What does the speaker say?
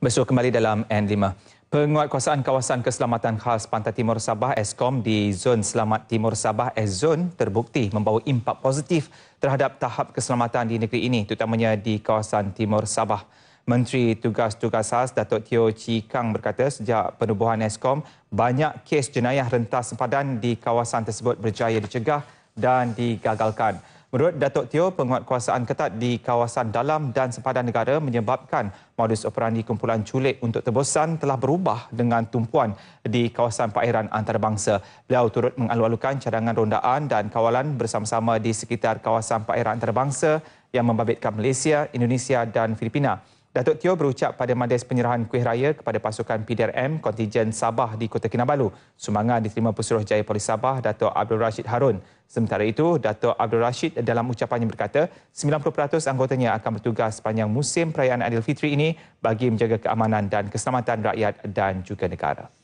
Bersuruh kembali dalam N5. Penguatkuasaan Kawasan Keselamatan Khas Pantai Timur Sabah ESKOM di Zon Selamat Timur Sabah S-Zone terbukti membawa impak positif terhadap tahap keselamatan di negeri ini terutamanya di kawasan Timur Sabah. Menteri Tugas-Tugas SAS Datuk Tio Chi Kang berkata sejak penubuhan ESKOM banyak kes jenayah rentas sempadan di kawasan tersebut berjaya dicegah dan digagalkan. Menurut Datuk Tio, penguatkuasaan ketat di kawasan dalam dan sempadan negara menyebabkan modus operandi kumpulan culik untuk tebusan telah berubah dengan tumpuan di kawasan perairan antarabangsa. Beliau turut mengalu-alukan cadangan rondaan dan kawalan bersama-sama di sekitar kawasan perairan antarabangsa yang membabitkan Malaysia, Indonesia dan Filipina. Datuk Tio berucap pada majlis penyerahan kuih raya kepada pasukan PDRM kontijen Sabah di Kota Kinabalu. Sumbangan diterima Pesuruh Jaya Polis Sabah Datuk Abdul Rashid Harun. Sementara itu, Datuk Abdul Rashid dalam ucapannya berkata, 90% anggotanya akan bertugas sepanjang musim perayaan Fitri ini bagi menjaga keamanan dan keselamatan rakyat dan juga negara.